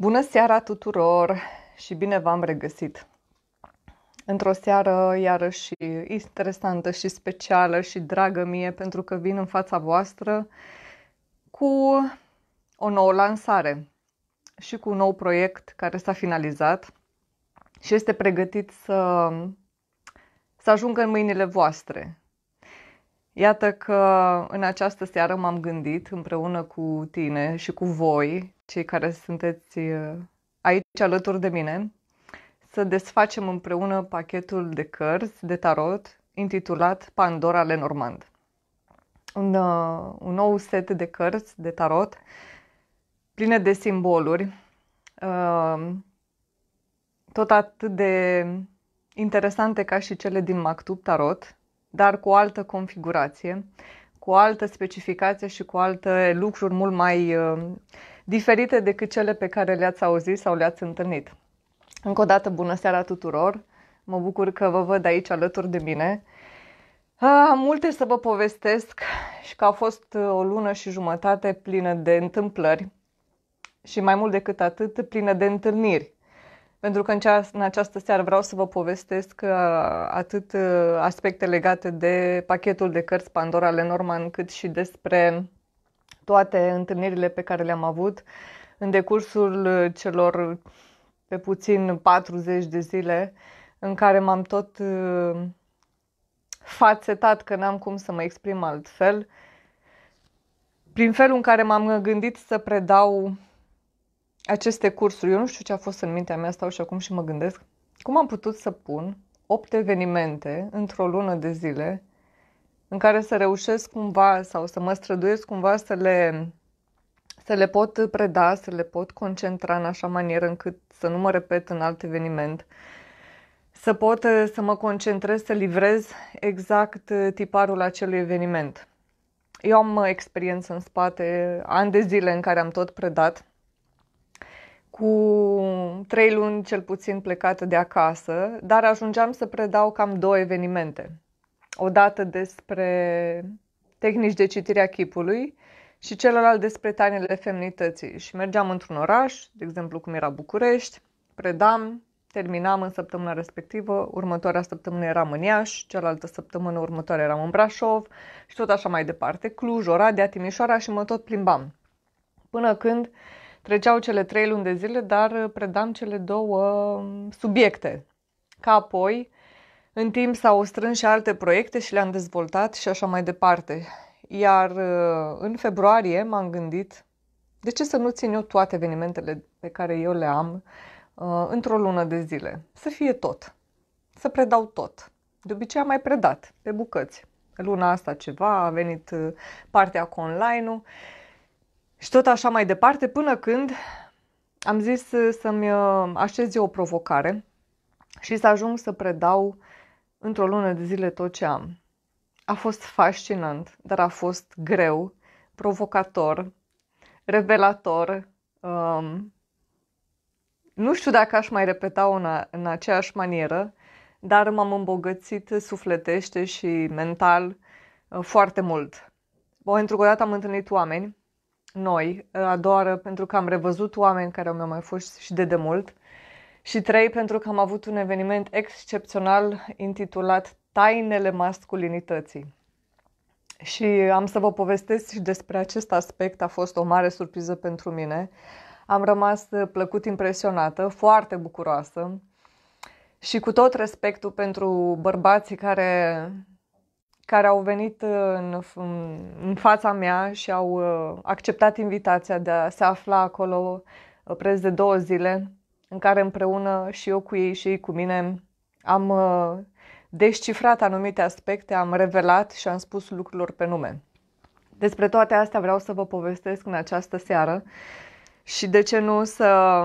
Bună seara tuturor și bine v-am regăsit! Într-o seară iarăși interesantă și specială și dragă mie pentru că vin în fața voastră cu o nouă lansare și cu un nou proiect care s-a finalizat și este pregătit să, să ajungă în mâinile voastre. Iată că în această seară m-am gândit împreună cu tine și cu voi cei care sunteți uh, aici alături de mine, să desfacem împreună pachetul de cărți de tarot intitulat Pandora Lenormand. Un, uh, un nou set de cărți de tarot pline de simboluri, uh, tot atât de interesante ca și cele din Mactub Tarot, dar cu o altă configurație, cu o altă specificație și cu alte lucruri mult mai uh, diferite decât cele pe care le-ați auzit sau le-ați întâlnit. Încă o dată, bună seara tuturor! Mă bucur că vă văd aici alături de mine. Am multe să vă povestesc și că a fost uh, o lună și jumătate plină de întâmplări și mai mult decât atât plină de întâlniri. Pentru că în, în această seară vreau să vă povestesc uh, atât uh, aspecte legate de pachetul de cărți Pandora Lenormand, cât și despre toate întâlnirile pe care le-am avut în decursul uh, celor uh, pe puțin 40 de zile în care m-am tot uh, fațetat că n-am cum să mă exprim altfel, prin felul în care m-am gândit să predau aceste cursuri. Eu nu știu ce a fost în mintea mea, stau și acum și mă gândesc. Cum am putut să pun 8 evenimente într-o lună de zile în care să reușesc cumva sau să mă străduiesc cumva să le, să le pot preda, să le pot concentra în așa manieră încât să nu mă repet în alt eveniment, să pot uh, să mă concentrez, să livrez exact uh, tiparul acelui eveniment. Eu am uh, experiență în spate, ani de zile în care am tot predat, cu trei luni cel puțin plecată de acasă, dar ajungeam să predau cam două evenimente odată despre tehnici de citire a chipului și celălalt despre tainele feminității. Și mergeam într-un oraș, de exemplu cum era București, predam, terminam în săptămâna respectivă, următoarea săptămână eram în Iași, cealaltă săptămână următoare eram în Brașov și tot așa mai departe, Cluj, Oradea, Timișoara și mă tot plimbam. Până când treceau cele trei luni de zile, dar predam cele două mm, subiecte. Ca apoi, în timp s-au strâns și alte proiecte și le-am dezvoltat și așa mai departe. Iar uh, în februarie m-am gândit de ce să nu țin eu toate evenimentele pe care eu le am uh, într-o lună de zile? Să fie tot. Să predau tot. De obicei am mai predat pe bucăți. Luna asta ceva, a venit uh, partea cu online-ul și tot așa mai departe până când am zis să-mi așez eu o provocare și să ajung să predau într-o lună de zile tot ce am. A fost fascinant, dar a fost greu, provocator, revelator. Um, nu știu dacă aș mai repeta una în aceeași manieră, dar m-am îmbogățit sufletește și mental uh, foarte mult. Pentru că odată am întâlnit oameni noi, a doua oară pentru că am revăzut oameni care au mai fost și de demult și trei pentru că am avut un eveniment excepțional intitulat Tainele masculinității. Și am să vă povestesc și despre acest aspect, a fost o mare surpriză pentru mine. Am rămas uh, plăcut impresionată, foarte bucuroasă și cu tot respectul pentru bărbații care, care au venit uh, în, în fața mea și au uh, acceptat invitația de a se afla acolo preț de două zile în care împreună și eu cu ei și ei cu mine am uh, descifrat anumite aspecte, am revelat și am spus lucrurilor pe nume. Despre toate astea vreau să vă povestesc în această seară și de ce nu să,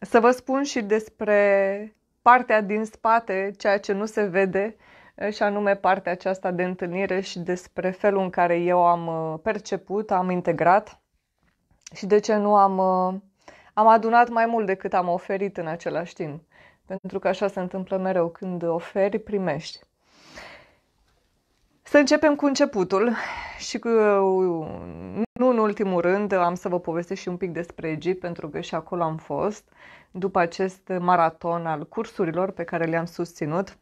să vă spun și despre partea din spate, ceea ce nu se vede, uh, și anume partea aceasta de întâlnire și despre felul în care eu am uh, perceput, am integrat și de ce nu am am adunat mai mult decât am oferit în același timp. Pentru că așa se întâmplă mereu când oferi, primești. Să începem cu începutul și cu, nu în ultimul rând am să vă povestesc și un pic despre Egipt pentru că și acolo am fost după acest maraton al cursurilor pe care le-am susținut.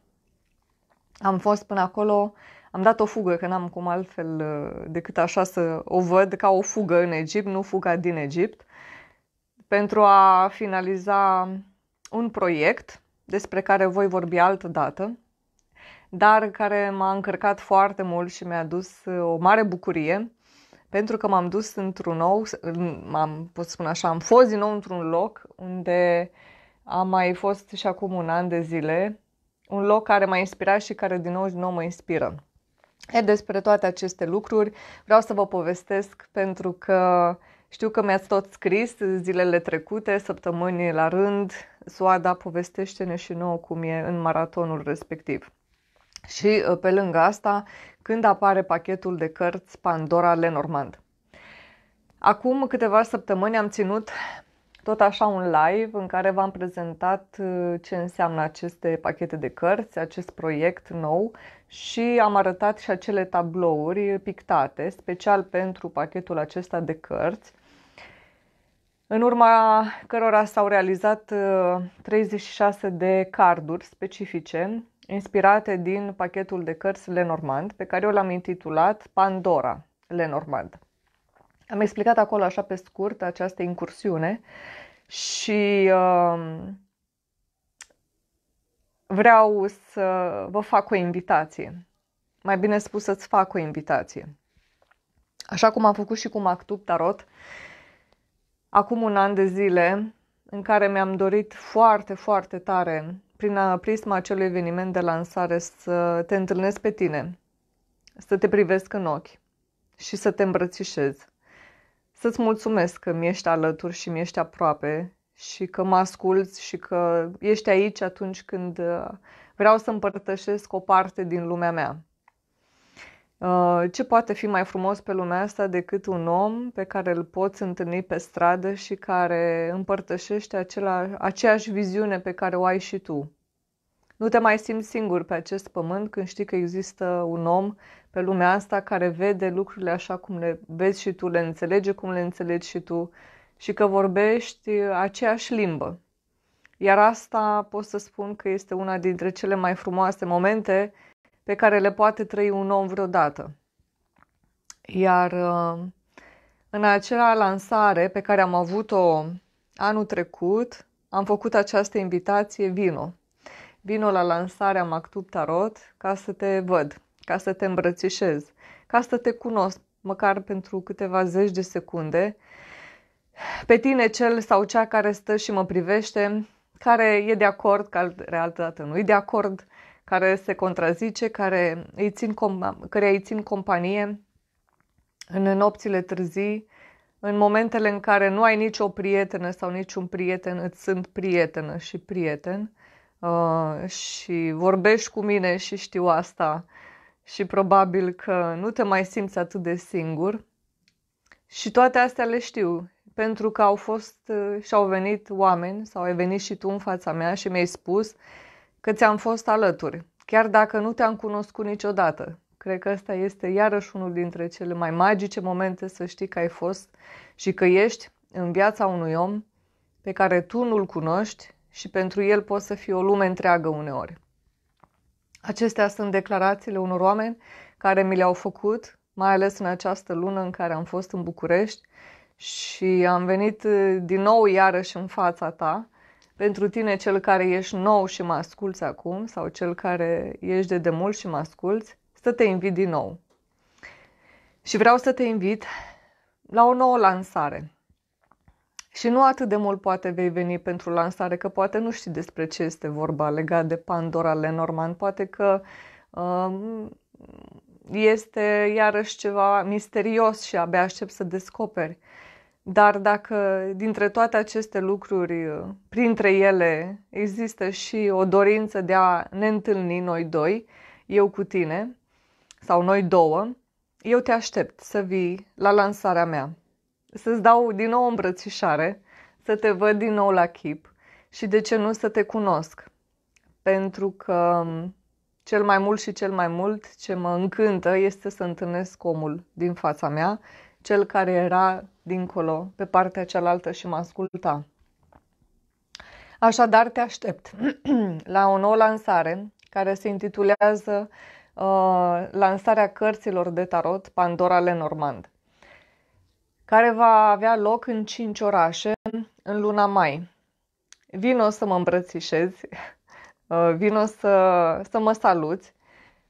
Am fost până acolo, am dat o fugă, că n-am cum altfel decât așa să o văd ca o fugă în Egipt, nu fuga din Egipt. Uh, pentru a finaliza un proiect despre care voi vorbi altă dată, dar care m-a încărcat foarte mult și mi-a dus uh, o mare bucurie pentru că m-am dus într-un nou, m-am, pot spune așa, am fost din nou într-un loc unde am mai fost și acum un an de zile, un loc care m-a inspirat și care din nou din nou mă inspiră. E despre toate aceste lucruri vreau să vă povestesc pentru că știu că mi-ați tot scris zilele trecute, săptămâni la rând, Soada, povestește-ne și nouă cum e în maratonul respectiv. Și uh, pe lângă asta, când apare pachetul de cărți Pandora Lenormand. Acum câteva săptămâni am ținut tot așa un live în care v-am prezentat uh, ce înseamnă aceste pachete de cărți, acest proiect nou și am arătat și acele tablouri pictate special pentru pachetul acesta de cărți în urma cărora s-au realizat 36 uh, de carduri specifice inspirate din pachetul de cărți Lenormand, pe care eu l-am intitulat Pandora Lenormand. Am explicat acolo așa pe scurt această incursiune și uh, vreau să vă fac o invitație. Mai bine spus să-ți fac o invitație. Așa cum am făcut și cu Mactub Tarot, uh, acum un an de zile în care mi-am dorit foarte, foarte tare, prin prisma acelui eveniment de lansare, să te întâlnesc pe tine, să te privesc în ochi și să te îmbrățișez. Să-ți mulțumesc că mi-ești alături și mi-ești aproape și că mă asculți și că ești aici atunci când uh, vreau să împărtășesc o parte din lumea mea. Uh, ce poate fi mai frumos pe lumea asta decât un om pe care îl poți întâlni pe stradă și care împărtășește acela, aceeași viziune pe care o ai și tu? Nu te mai simți singur pe acest pământ când știi că există un om pe lumea asta care vede lucrurile așa cum le vezi și tu, le înțelege cum le înțelegi și tu și că vorbești aceeași limbă. Iar asta pot să spun că este una dintre cele mai frumoase momente pe care le poate trăi un om vreodată. Iar uh, în acea lansare pe care am avut-o anul trecut, am făcut această invitație vino. Vino la lansarea Mactub Tarot ca să te văd, ca să te îmbrățișez, ca să te cunosc măcar pentru câteva zeci de secunde pe tine cel sau cea care stă și mă privește, care e de acord, că altă dată nu e de acord, care se contrazice, care îi țin, com- care îi țin companie în nopțile târzii, în momentele în care nu ai nicio prietenă sau niciun prieten, îți sunt prietenă și prieten uh, și vorbești cu mine și știu asta și probabil că nu te mai simți atât de singur. Și toate astea le știu, pentru că au fost uh, și au venit oameni sau ai venit și tu în fața mea și mi-ai spus uh, că ți-am fost alături, chiar dacă nu te-am cunoscut niciodată. Cred că ăsta este iarăși unul dintre cele mai magice momente să știi că ai fost și că ești în viața unui om pe care tu nu-l cunoști și pentru el poți să fii o lume întreagă uneori. Acestea sunt declarațiile unor oameni care mi le-au făcut, mai ales în această lună în care am fost în București și am venit eh, din nou iarăși în fața ta pentru tine cel care ești nou și mă asculți acum sau cel care ești de demult și mă asculți, să te invit din nou. Și vreau să te invit la o nouă lansare. Și nu atât de mult poate vei veni pentru lansare, că poate nu știi despre ce este vorba legat de Pandora Lenormand, poate că um, este iarăși ceva misterios și abia aștept să descoperi. Uh, dar dacă dintre toate aceste lucruri, printre ele, există și o dorință de a ne întâlni noi doi, eu cu tine sau noi două, eu te aștept să vii la lansarea mea, să-ți dau din nou îmbrățișare, să te văd din nou la chip și de ce nu să te cunosc. Pentru că cel mai mult și cel mai mult ce mă încântă este să întâlnesc omul din fața mea cel care era dincolo, pe partea cealaltă și mă asculta. Așadar, te aștept la o nouă lansare care se intitulează uh, Lansarea cărților de tarot Pandora Lenormand, care va avea loc în 5 orașe în luna mai. Vino să mă îmbrățișezi, uh, vino să, să mă saluți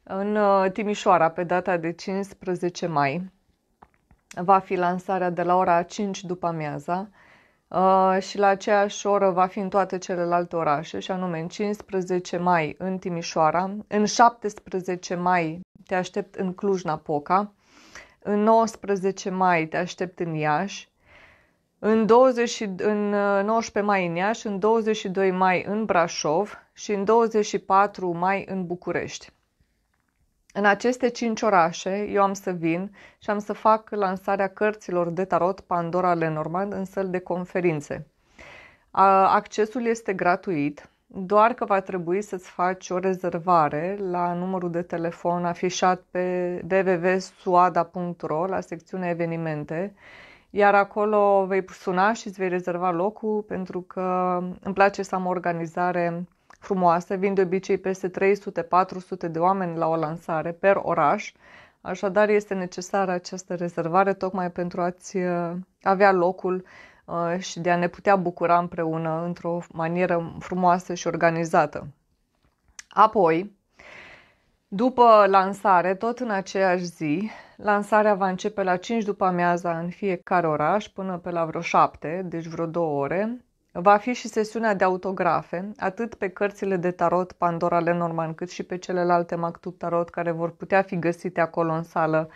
în uh, Timișoara pe data de 15 mai va fi lansarea de la ora 5 după amiaza uh, și la aceeași oră va fi în toate celelalte orașe, și anume în 15 mai în Timișoara, în 17 mai te aștept în Cluj-Napoca, în 19 mai te aștept în Iași, în, 20, în 19 uh, mai în Iași, în 22 mai în Brașov și în 24 mai în București. În aceste cinci orașe eu am să vin și am să fac lansarea cărților de tarot Pandora Lenormand în săl de conferințe. Accesul este gratuit, doar că va trebui să-ți faci o rezervare la numărul de telefon afișat pe www.suada.ro la secțiunea evenimente, iar acolo vei suna și îți vei rezerva locul pentru că îmi place să am o organizare frumoase, vin de obicei peste 300-400 de oameni la o lansare per oraș, așadar este necesară această rezervare tocmai pentru a-ți uh, avea locul uh, și de a ne putea bucura împreună într-o manieră frumoasă și organizată. Apoi, după lansare, tot în aceeași zi, lansarea va începe la 5 după amiaza în fiecare oraș până pe la vreo 7, deci vreo 2 ore, Va fi și sesiunea de autografe, atât pe cărțile de tarot Pandora Lenormand, cât și pe celelalte Mactub Tarot care vor putea fi găsite acolo în sală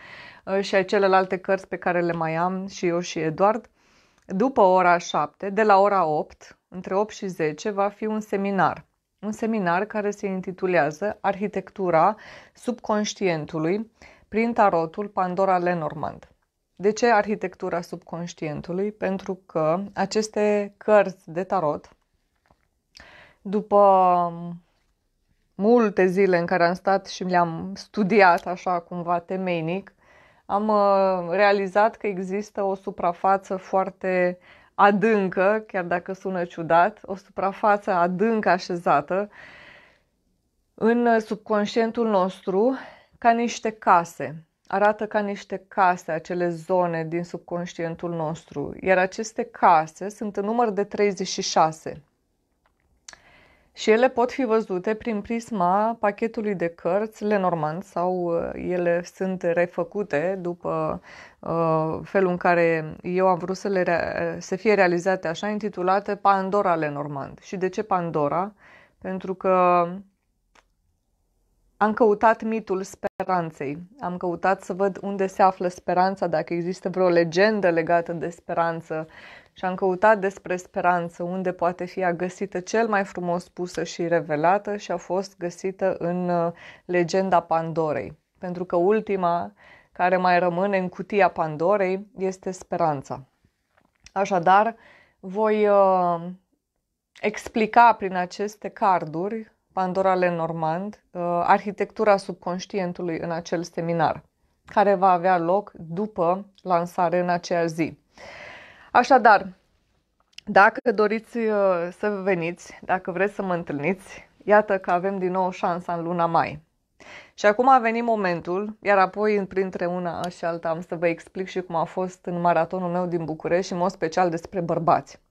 ă, și celelalte cărți pe care le mai am și eu și Eduard. După ora 7, de la ora 8, între 8 și 10, va fi un seminar. Un seminar care se intitulează Arhitectura subconștientului prin tarotul Pandora Lenormand. De ce arhitectura subconștientului? Pentru că aceste cărți de tarot, după um, multe zile în care am stat și le-am studiat așa cumva temeinic, am uh, realizat că există o suprafață foarte adâncă, chiar dacă sună ciudat, o suprafață adâncă așezată în subconștientul nostru ca niște case arată ca niște case, acele zone din subconștientul nostru, iar aceste case sunt în număr de 36. Și ele pot fi văzute prin prisma pachetului de cărți Lenormand sau uh, ele sunt refăcute după uh, felul în care eu am vrut să, le rea- să fie realizate așa, intitulate Pandora Lenormand. Și de ce Pandora? Pentru că am căutat mitul speranței. Am căutat să văd unde se află speranța, dacă există vreo legendă legată de speranță. Și am căutat despre speranță, unde poate fi găsită cel mai frumos pusă și revelată și a fost găsită în uh, legenda Pandorei. Pentru că ultima care mai rămâne în cutia Pandorei este speranța. Așadar, voi uh, explica prin aceste carduri Pandora Lenormand, uh, Arhitectura subconștientului în acel seminar, care va avea loc după lansare în aceeași zi. Așadar, dacă doriți uh, să veniți, dacă vreți să mă întâlniți, iată că avem din nou șansa în luna mai. Și acum a venit momentul, iar apoi printre una și alta am să vă explic și cum a fost în maratonul meu din București și în mod special despre bărbați.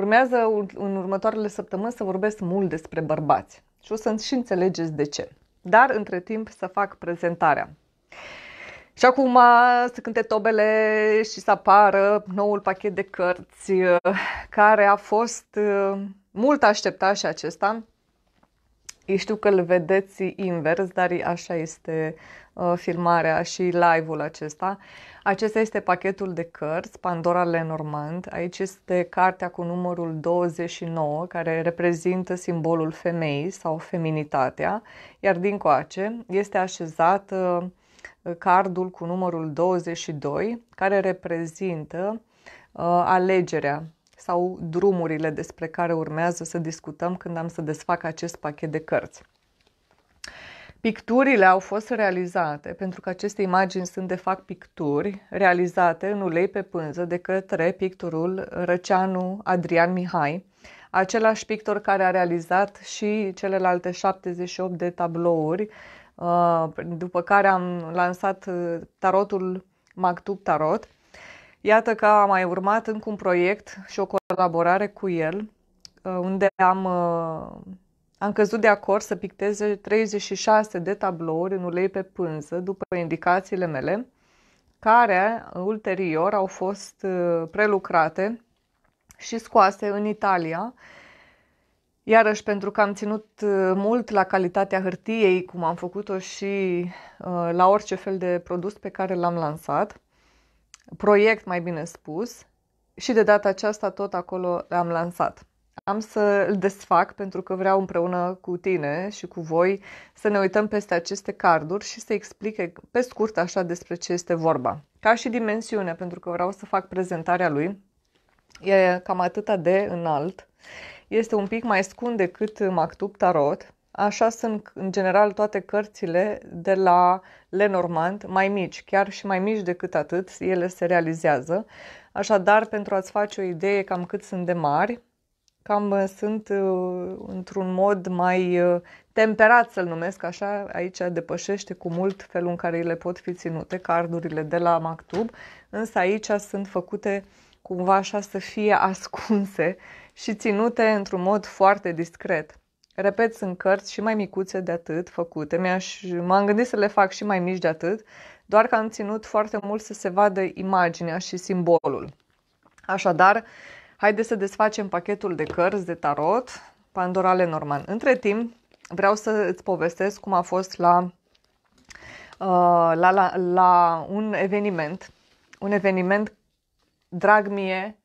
Urmează în următoarele săptămâni să vorbesc mult despre bărbați și o să și înțelegeți de ce. Dar între timp să fac prezentarea. Și acum să cânte tobele și să apară noul pachet de cărți uh, care a fost uh, mult așteptat și acesta. Eu știu că îl vedeți invers, dar așa este uh, filmarea și live-ul acesta. Acesta este pachetul de cărți, Pandora Lenormand. Aici este cartea cu numărul 29, care reprezintă simbolul femeii sau feminitatea, iar din coace este așezat uh, cardul cu numărul 22, care reprezintă uh, alegerea sau drumurile despre care urmează să discutăm când am să desfac acest pachet de cărți. Picturile au fost realizate, pentru că aceste imagini sunt de fapt picturi realizate în ulei pe pânză de către pictorul Răceanu Adrian Mihai, același pictor care a realizat și celelalte 78 de tablouri, uh, după care am lansat uh, tarotul Mactub Tarot. Iată că a mai urmat încă un proiect și o colaborare cu el, uh, unde am am căzut de acord să picteze 36 de tablouri în ulei pe pânză, după indicațiile mele, care ulterior au fost uh, prelucrate și scoase în Italia, Iarăși, pentru că am ținut uh, mult la calitatea hârtiei, cum am făcut-o și uh, la orice fel de produs pe care l-am lansat, proiect mai bine spus, și de data aceasta tot acolo l-am lansat am să îl desfac pentru că vreau împreună cu tine și cu voi să ne uităm peste aceste carduri și să explice pe scurt așa despre ce este vorba. Ca și dimensiune, pentru că vreau să fac prezentarea lui, e cam atâta de înalt, este un pic mai scund decât Mactub Tarot, Așa sunt, în general, toate cărțile de la Lenormand, mai mici, chiar și mai mici decât atât, ele se realizează. Așadar, pentru a-ți face o idee cam cât sunt de mari, cam uh, sunt uh, într-un mod mai uh, temperat să-l numesc așa, aici depășește cu mult felul în care le pot fi ținute cardurile de la Mactub, însă aici sunt făcute cumva așa să fie ascunse și ținute într-un mod foarte discret. Repet, sunt cărți și mai micuțe de atât făcute. Mi-aș, m-am gândit să le fac și mai mici de atât, doar că am ținut foarte mult să se vadă imaginea și simbolul. Așadar, Haideți să desfacem pachetul de cărți de tarot, Pandora Lenormand. Între timp, vreau să îți povestesc cum a fost la, uh, la, la, la un eveniment, un eveniment drag mie,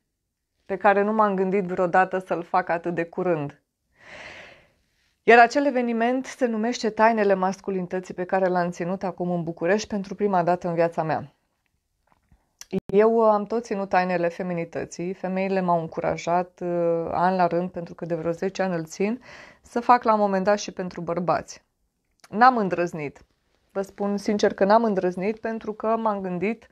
pe care nu m-am gândit vreodată să-l fac atât de curând. Iar acel eveniment se numește Tainele masculinității pe care l-am ținut acum în București pentru prima dată în viața mea. Eu uh, am tot ținut tainele feminității, femeile m-au încurajat uh, an la rând, pentru că de vreo 10 ani îl țin, să fac la un moment dat și pentru bărbați. N-am îndrăznit. Vă spun sincer că n-am îndrăznit pentru că m-am gândit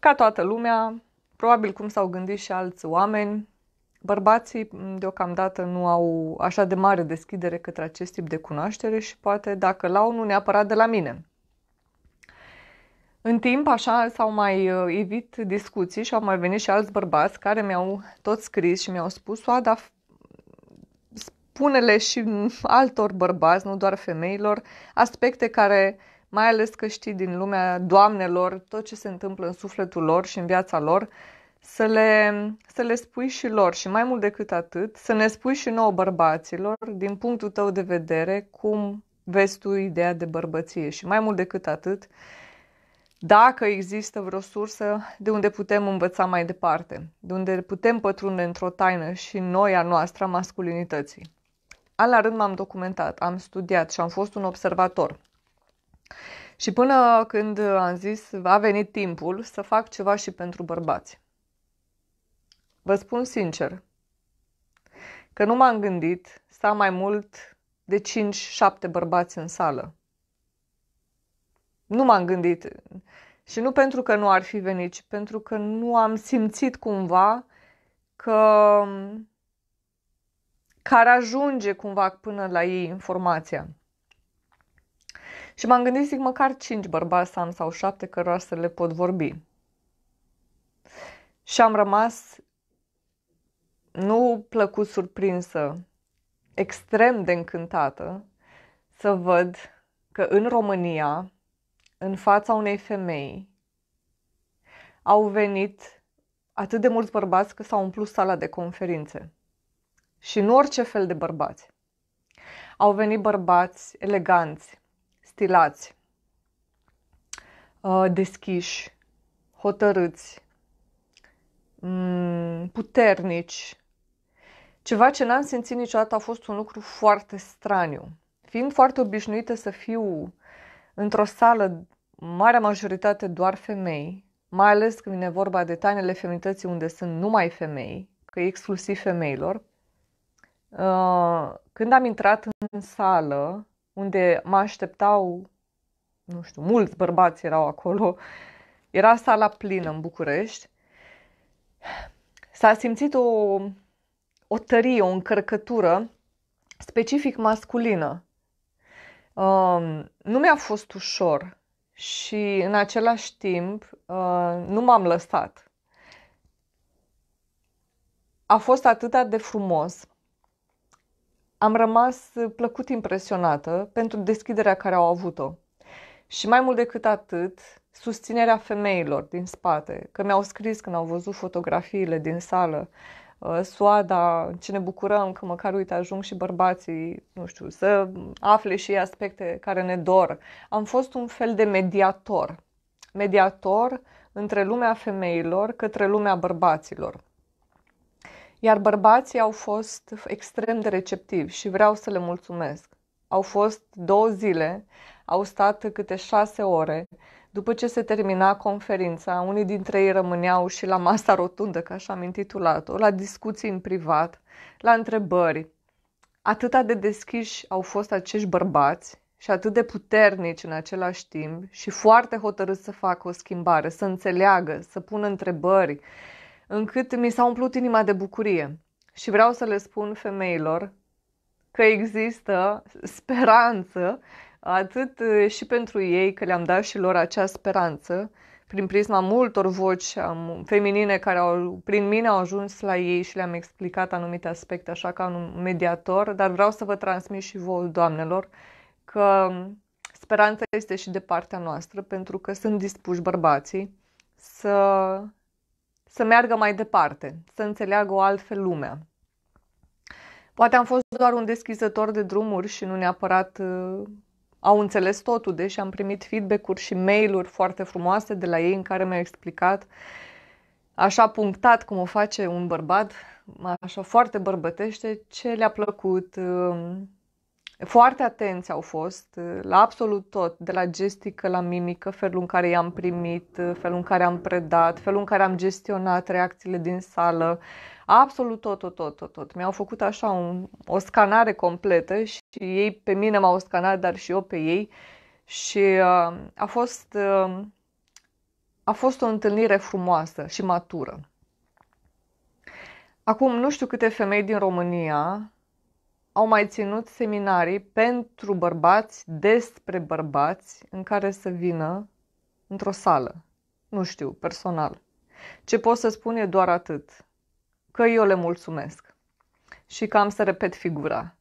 ca toată lumea, probabil cum s-au gândit și alți oameni, bărbații mm, deocamdată nu au așa de mare deschidere către acest tip de cunoaștere și poate dacă la au, nu neapărat de la mine. În timp, așa, s-au mai uh, evit discuții și au mai venit și alți bărbați care mi-au tot scris și mi-au spus, dar spune-le și altor bărbați, nu doar femeilor, aspecte care, mai ales că știi din lumea doamnelor, tot ce se întâmplă în sufletul lor și în viața lor, să le, să le spui și lor și mai mult decât atât, să ne spui și nouă bărbaților, din punctul tău de vedere, cum vezi tu ideea de bărbăție și mai mult decât atât, dacă există vreo sursă de unde putem învăța mai departe, de unde putem pătrunde într-o taină și noi a noastră a masculinității. An la rând m-am documentat, am studiat și am fost un observator. Și până când am zis, a venit timpul să fac ceva și pentru bărbați. Vă spun sincer că nu m-am gândit să am mai mult de 5-7 bărbați în sală nu m-am gândit. Și nu pentru că nu ar fi venit, ci pentru că nu am simțit cumva că, că ar ajunge cumva până la ei informația. Și m-am gândit, zic, măcar cinci bărbați am sau șapte cărora să le pot vorbi. Și am rămas nu plăcut surprinsă, extrem de încântată să văd că în România în fața unei femei. Au venit atât de mulți bărbați că s-au umplut sala de conferințe. Și nu orice fel de bărbați. Au venit bărbați eleganți, stilați, uh, deschiși, hotărâți, mm, puternici. Ceva ce n-am simțit niciodată a fost un lucru foarte straniu. Fiind foarte obișnuită să fiu într-o sală, marea majoritate doar femei, mai ales când vine vorba de tainele feminității unde sunt numai femei, că e exclusiv femeilor. Uh, când am intrat în sală, unde mă așteptau, nu știu, mulți bărbați erau acolo, era sala plină în București, s-a simțit o, o tărie, o încărcătură specific masculină. Um, nu mi-a fost ușor și în același timp uh, nu m-am lăsat. A fost atât de frumos. Am rămas plăcut impresionată pentru deschiderea care au avut-o. Și mai mult decât atât, susținerea femeilor din spate, că mi-au scris când au văzut fotografiile din sală, Uh, soada, ce ne bucurăm că măcar, uite, ajung și bărbații, nu știu, să afle și aspecte care ne dor. Am fost un fel de mediator. Mediator între lumea femeilor către lumea bărbaților. Iar bărbații au fost extrem de receptivi și vreau să le mulțumesc. Au fost două zile, au stat câte șase ore, după ce se termina conferința, unii dintre ei rămâneau și la masa rotundă, ca așa am intitulat-o, la discuții în privat, la întrebări. Atâta de deschiși au fost acești bărbați și atât de puternici în același timp și foarte hotărâți să facă o schimbare, să înțeleagă, să pună întrebări, încât mi s-a umplut inima de bucurie. Și vreau să le spun femeilor că există speranță atât uh, și pentru ei că le-am dat și lor acea speranță, prin prisma multor voci feminine care au, prin mine au ajuns la ei și le-am explicat anumite aspecte, așa ca un mediator, dar vreau să vă transmit și vouă, doamnelor, că speranța este și de partea noastră, pentru că sunt dispuși bărbații să, să meargă mai departe, să înțeleagă o altfel lumea. Poate am fost doar un deschizător de drumuri și nu neapărat uh, au înțeles totul, deși am primit feedback-uri și mail-uri foarte frumoase de la ei în care mi a explicat așa punctat cum o face un bărbat, așa foarte bărbătește, ce le-a plăcut. Um, foarte atenți au fost uh, la absolut tot, de la gestică la mimică, felul în care i-am primit, uh, felul în care am predat, felul în care am gestionat reacțiile din sală, absolut tot, tot, tot, tot, tot. Mi-au făcut așa un, o scanare completă și ei pe mine m-au scanat, dar și eu pe ei și uh, a fost uh, a fost o întâlnire frumoasă și matură. Acum, nu știu câte femei din România au mai ținut seminarii pentru bărbați, despre bărbați, în care să vină într-o sală. Nu știu, personal. Ce pot să spun e doar atât că eu le mulțumesc și că am să repet figura.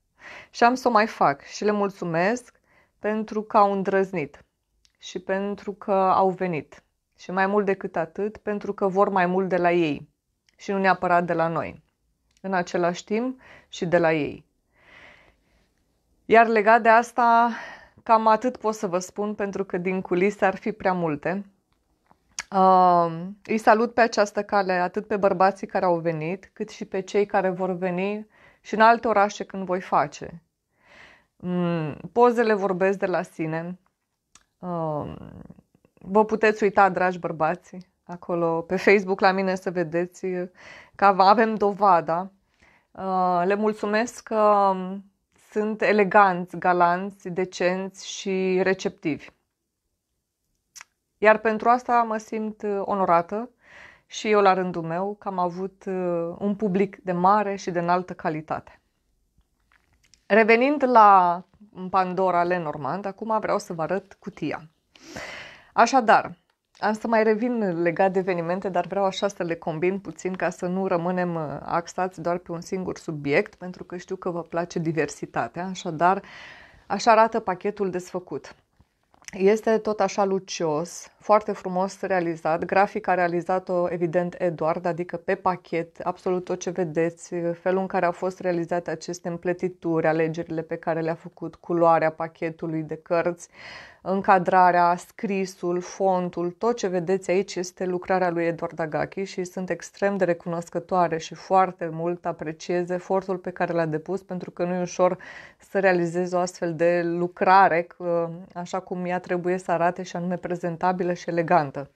Și am să o mai fac și le mulțumesc pentru că au îndrăznit și pentru că au venit. Și mai mult decât atât, pentru că vor mai mult de la ei și nu neapărat de la noi. În același timp și de la ei. Iar legat de asta, cam atât pot să vă spun pentru că din culise ar fi prea multe Uh, îi salut pe această cale atât pe bărbații care au venit, cât și pe cei care vor veni și în alte orașe când voi face. Mm, pozele vorbesc de la sine. Uh, vă puteți uita, dragi bărbați, acolo pe Facebook la mine să vedeți că avem dovada. Uh, le mulțumesc că sunt eleganți, galanți, decenți și receptivi. Iar pentru asta mă simt uh, onorată și eu la rândul meu că am avut uh, un public de mare și de înaltă calitate. Revenind la Pandora Lenormand, acum vreau să vă arăt cutia. Așadar, am să mai revin legat de evenimente, dar vreau așa să le combin puțin ca să nu rămânem uh, axați doar pe un singur subiect, pentru că știu că vă place diversitatea. Așadar, așa arată pachetul desfăcut. Este tot așa lucios, foarte frumos realizat, grafica realizat-o evident Eduard, adică pe pachet, absolut tot ce vedeți, felul în care au fost realizate aceste împletituri, alegerile pe care le-a făcut, culoarea pachetului de cărți, încadrarea, scrisul, fontul, tot ce vedeți aici este lucrarea lui Eduard Agachi și sunt extrem de recunoscătoare și foarte mult apreciez efortul pe care l-a depus pentru că nu e ușor să realizezi o astfel de lucrare așa cum ea trebuie să arate și anume prezentabilă și elegantă.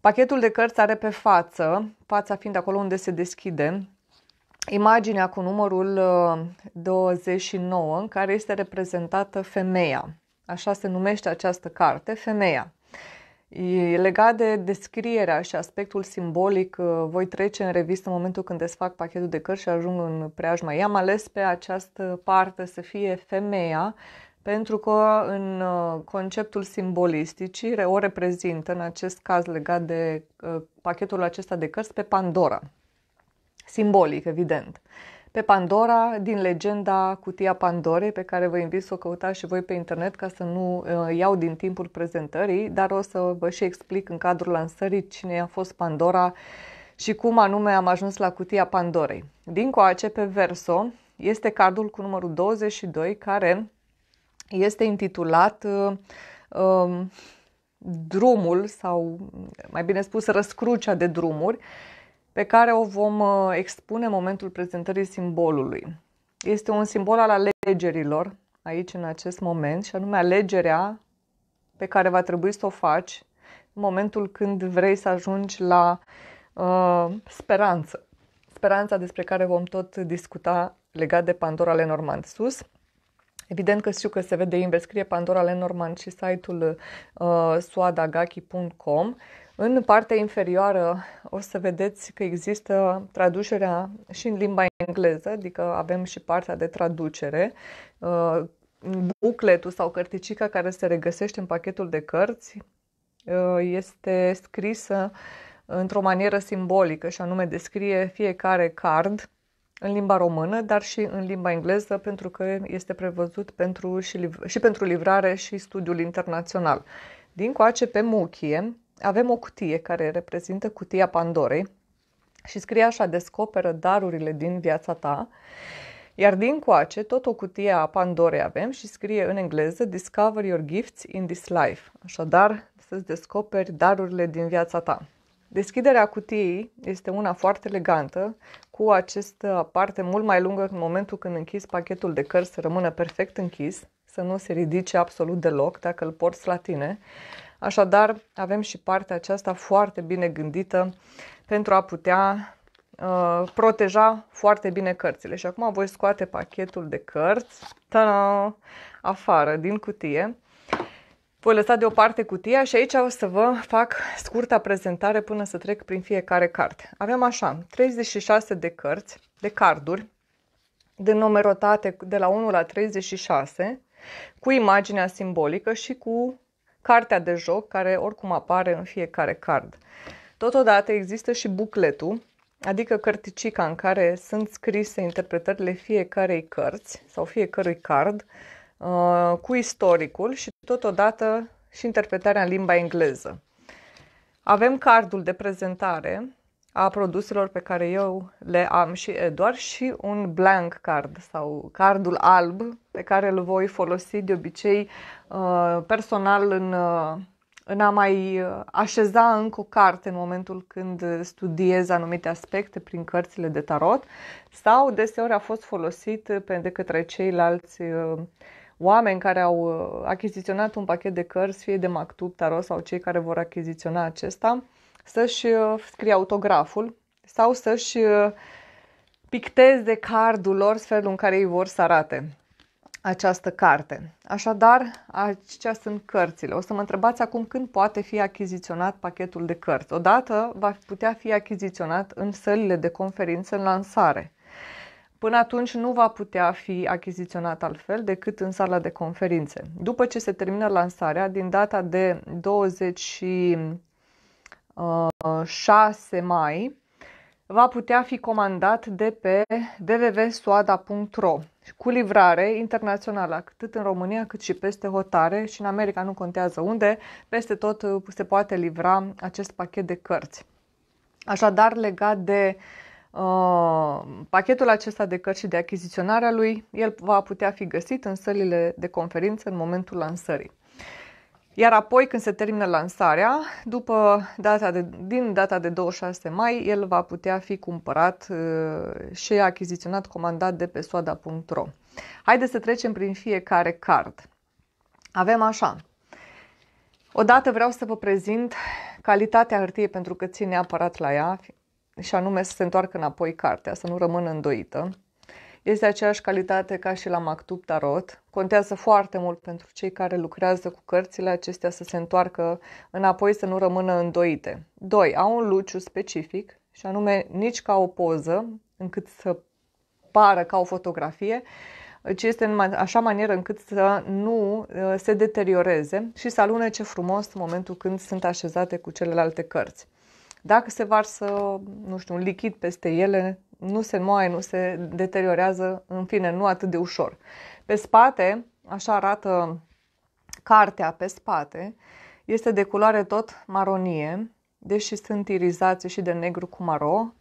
Pachetul de cărți are pe față, fața fiind acolo unde se deschide, imaginea cu numărul 29 uh, în care este reprezentată femeia. Așa se numește această carte, Femeia. E legat de descrierea și aspectul simbolic, uh, voi trece în revistă în momentul când desfac pachetul de cărți și ajung în preajma ei. Am ales pe această parte să fie femeia, pentru că în uh, conceptul simbolisticii o reprezintă, în acest caz legat de uh, pachetul acesta de cărți, pe Pandora. Simbolic, evident. Pe Pandora, din legenda Cutia Pandorei, pe care vă invit să o căutați și voi pe internet ca să nu uh, iau din timpul prezentării, dar o să vă și explic în cadrul lansării cine a fost Pandora și cum anume am ajuns la Cutia Pandorei. Din coace, pe verso, este cardul cu numărul 22 care este intitulat uh, um, Drumul sau, mai bine spus, răscrucea de drumuri pe care o vom uh, expune în momentul prezentării simbolului. Este un simbol al alegerilor aici în acest moment și anume alegerea pe care va trebui să o faci în momentul când vrei să ajungi la uh, speranță. Speranța despre care vom tot discuta legat de Pandora Lenormand sus. Evident că știu că se vede invers, scrie Pandora Lenormand și site-ul uh, suadagaki.com. În partea inferioară o să vedeți că există traducerea și în limba engleză, adică avem și partea de traducere, uh, bucletul sau cărticica care se regăsește în pachetul de cărți uh, este scrisă într-o manieră simbolică și anume descrie fiecare card în limba română, dar și în limba engleză, pentru că este prevăzut pentru și, liv- și pentru livrare și studiul internațional. Din coace pe muchie avem o cutie care reprezintă cutia Pandorei și scrie așa, descoperă darurile din viața ta. Iar din coace, tot o cutie a Pandorei avem și scrie în engleză Discover your gifts in this life. Așadar, să-ți descoperi darurile din viața ta. Deschiderea cutiei este una foarte elegantă, cu această parte mult mai lungă în momentul când închizi pachetul de cărți să rămână perfect închis, să nu se ridice absolut deloc dacă îl porți la tine. Așadar, avem și partea aceasta foarte bine gândită pentru a putea uh, proteja foarte bine cărțile. Și acum voi scoate pachetul de cărți tada afară din cutie voi lăsa deoparte cutia și aici o să vă fac scurta prezentare până să trec prin fiecare carte. Avem așa, 36 de cărți, de carduri, de numerotate de la 1 la 36, cu imaginea simbolică și cu cartea de joc care oricum apare în fiecare card. Totodată există și bucletul, adică cărticica în care sunt scrise interpretările fiecarei cărți sau fiecărui card, Uh, cu istoricul și totodată și interpretarea în limba engleză. Avem cardul de prezentare a produselor pe care eu le am și Eduard și un blank card sau cardul alb pe care îl voi folosi de obicei uh, personal în, uh, în a mai așeza încă o carte în momentul când studiez anumite aspecte prin cărțile de tarot sau deseori a fost folosit de către ceilalți uh, oameni care au uh, achiziționat un pachet de cărți, fie de Mactub, Tarot sau cei care vor achiziționa acesta, să-și uh, scrie autograful sau să-și uh, picteze cardul lor felul în care ei vor să arate această carte. Așadar, acestea sunt cărțile. O să mă întrebați acum când poate fi achiziționat pachetul de cărți. Odată va putea fi achiziționat în sălile de conferințe în lansare. Până atunci nu va putea fi achiziționat altfel decât în sala de conferințe. După ce se termină lansarea, din data de 26 uh, mai, va putea fi comandat de pe www.soada.ro cu livrare internațională, atât în România cât și peste hotare și în America nu contează unde, peste tot uh, se poate livra acest pachet de cărți. Așadar, legat de uh, Uh, pachetul acesta de cărți și de achiziționarea lui, el va putea fi găsit în sălile de conferință în momentul lansării. Iar apoi, când se termină lansarea, după data de, din data de 26 mai, el va putea fi cumpărat uh, și achiziționat, comandat de pe soada.ro. Haideți să trecem prin fiecare card. Avem așa. Odată vreau să vă prezint calitatea hârtiei pentru că ține neapărat la ea, și anume să se întoarcă înapoi cartea, să nu rămână îndoită. Este aceeași calitate ca și la Mactub Tarot. Contează foarte mult pentru cei care lucrează cu cărțile acestea să se întoarcă înapoi, să nu rămână îndoite. 2. Au un luciu specific și anume nici ca o poză, încât să pară ca o fotografie, ci este în așa manieră încât să nu ă, se deterioreze și să alunece frumos în momentul când sunt așezate cu celelalte cărți. Dacă se varsă, nu știu, un lichid peste ele, nu se moaie, nu se deteriorează, în fine, nu atât de ușor. Pe spate, așa arată cartea pe spate, este de culoare tot maronie, deși sunt irizații și de negru cu maro.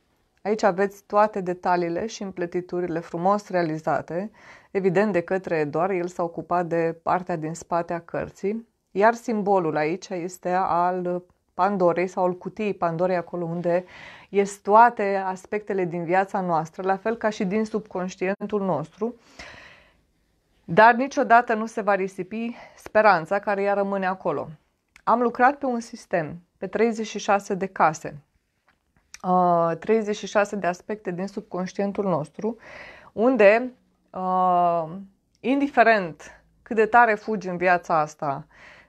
Aici aveți toate detaliile și împletiturile frumos realizate, evident de către doar el s-a ocupat de partea din spate a cărții, iar simbolul aici este al Pandorei sau al cutiei Pandorei, acolo unde ies toate aspectele din viața noastră, la fel ca și din subconștientul nostru. Dar niciodată nu se va risipi speranța care ea rămâne acolo. Am lucrat pe un sistem, pe 36 de case, 36 uh, de aspecte din subconștientul nostru, unde, uh, indiferent cât de tare fugi în viața asta,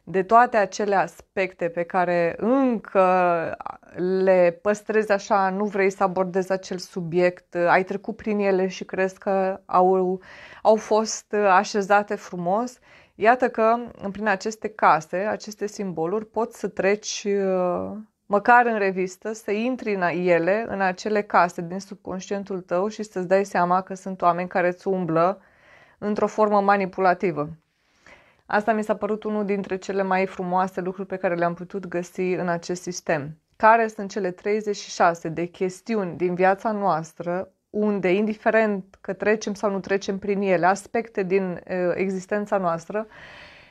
de toate acele aspecte pe care încă le păstrezi așa, nu vrei să abordezi acel subiect, ai trecut prin ele și crezi că au, au fost așezate frumos, iată că prin aceste case, aceste simboluri, poți să treci uh, măcar în revistă, să intri în ele, în acele case din subconștientul tău și să-ți dai seama că sunt oameni care îți umblă într-o formă manipulativă. Asta mi s-a părut unul dintre cele mai frumoase lucruri pe care le-am putut găsi în acest sistem. Care sunt cele 36 de chestiuni din viața noastră unde, indiferent că trecem sau nu trecem prin ele, aspecte din uh, existența noastră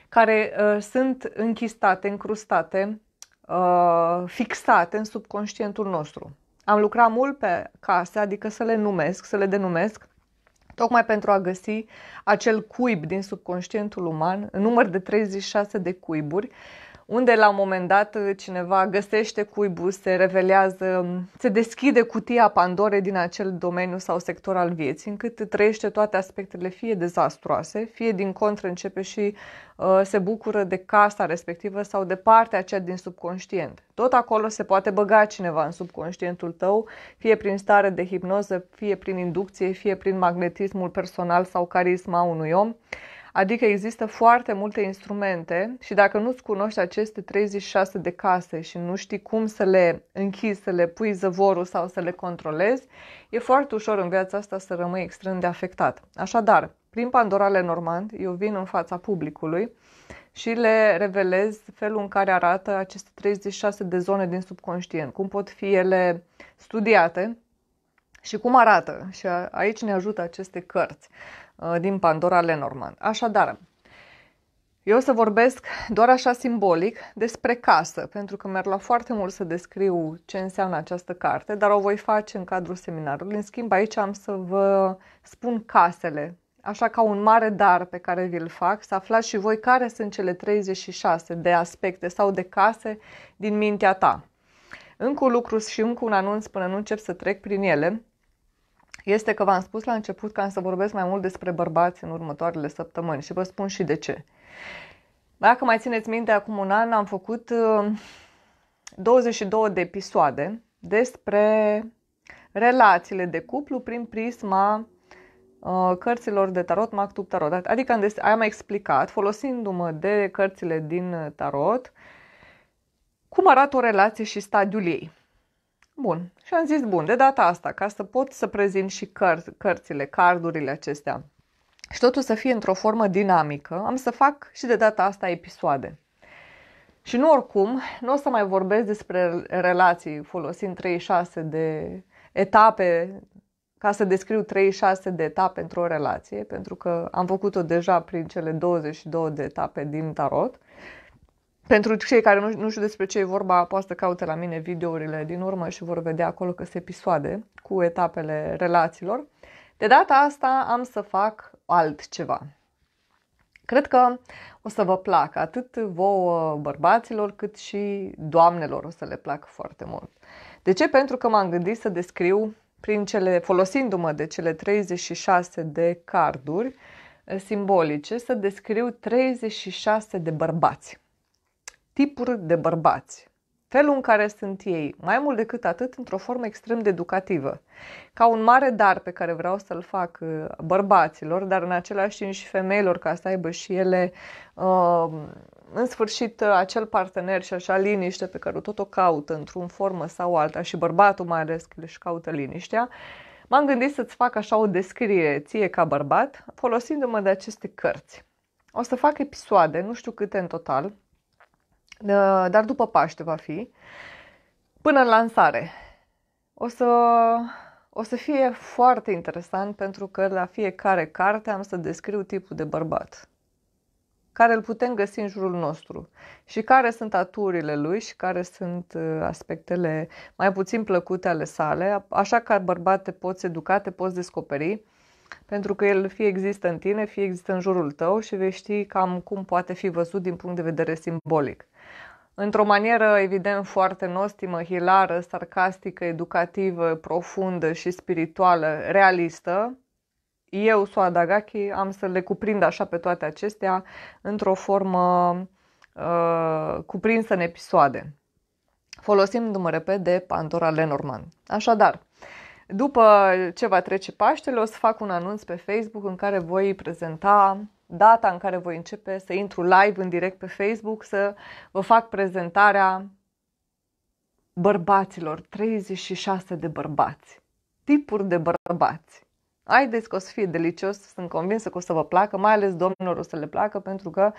care uh, sunt închistate, încrustate, uh, fixate în subconștientul nostru. Am lucrat mult pe case, adică să le numesc, să le denumesc tocmai pentru a găsi acel cuib din subconștientul uman, număr de 36 de cuiburi, unde la un moment dat uh, cineva găsește cuibul, se revelează, um, se deschide cutia Pandore din acel domeniu sau sector al vieții, încât trăiește toate aspectele fie dezastroase, fie din contră începe și uh, se bucură de casa respectivă sau de partea aceea din subconștient. Tot acolo se poate băga cineva în subconștientul tău, fie prin stare de hipnoză, fie prin inducție, fie prin magnetismul personal sau carisma unui om. Uh, Adică există foarte multe instrumente și dacă nu-ți cunoști aceste 36 de case și nu știi cum să le închizi, să le pui zăvorul sau să le controlezi, e foarte ușor în viața asta să rămâi extrem de afectat. Așadar, prin Pandorale Normand, eu vin în fața publicului și le revelez felul în care arată aceste 36 de zone din subconștient, cum pot fi ele studiate și cum arată. Și aici ne ajută aceste cărți. Uh, din Pandora Lenormand. Așadar, eu o să vorbesc doar așa simbolic despre casă, pentru că mi-ar lua foarte mult să descriu ce înseamnă această carte, dar o voi face în cadrul seminarului. În schimb, aici am să vă spun casele, așa ca un mare dar pe care vi-l fac, să aflați și voi care sunt cele 36 de aspecte sau de case din mintea ta. Încă un lucru și încă un anunț până nu încep să trec prin ele este că v-am spus la început că am să vorbesc mai mult despre bărbați în următoarele săptămâni și vă spun și de ce. Dacă mai țineți minte, acum un an am făcut 22 uh, de episoade despre relațiile de cuplu prin prisma uh, cărților de tarot, Mactub Tarot. Adică am, am explicat, folosindu-mă de cărțile din tarot, cum arată o relație și stadiul ei. Bun. Și am zis, bun, de data asta, ca să pot să prezint și căr- cărțile, cardurile acestea și totul să fie într-o formă dinamică, am să fac și de data asta episoade. Și nu oricum, nu o să mai vorbesc despre relații folosind 36 de etape, ca să descriu 36 de etape într-o relație, pentru că am făcut-o deja prin cele 22 de etape din tarot. Pentru cei care nu, nu știu despre ce e vorba, poate să caute la mine videourile din urmă și vor vedea acolo că sunt episoade cu etapele relațiilor. De data asta am să fac altceva. Cred că o să vă placă atât vouă bărbaților cât și doamnelor o să le placă foarte mult. De ce? Pentru că m-am gândit să descriu prin cele, folosindu-mă de cele 36 de carduri simbolice, să descriu 36 de bărbați tipuri de bărbați, felul în care sunt ei, mai mult decât atât într-o formă extrem de educativă. Ca un mare dar pe care vreau să-l fac uh, bărbaților, dar în același timp și femeilor, ca să aibă și ele uh, în sfârșit uh, acel partener și așa liniște pe care tot o caută într-un formă sau alta și bărbatul mai ales că își caută liniștea, m-am gândit să-ți fac așa o descriere ție ca bărbat folosindu-mă de aceste cărți. O să fac episoade, nu știu câte în total, Ă, dar după Paște va fi, până în lansare. O să, o să fie foarte interesant pentru că la fiecare carte am să descriu tipul de bărbat care îl putem găsi în jurul nostru și care sunt aturile lui și care sunt ă, aspectele mai puțin plăcute ale sale. Așa că bărbat te poți educa, te poți descoperi pentru că el fie există în tine, fie există în jurul tău și vei ști cam cum poate fi văzut din punct de vedere simbolic. Într-o manieră, evident, foarte nostimă, hilară, sarcastică, educativă, profundă și spirituală, realistă, eu, Soada Gaki, am să le cuprind așa pe toate acestea într-o formă uh, cuprinsă în episoade, folosindu-mă, repede, de Pandora Lenormand. Așadar, uh, după ce va trece Paștele, o să fac un anunț pe Facebook în care voi prezenta data în care voi începe să intru live în direct pe Facebook, să vă fac prezentarea bărbaților, 36 de bărbați, tipuri de bărbați. Haideți că o să fie delicios, sunt convinsă că o să vă placă, mai ales domnilor o să le placă, pentru că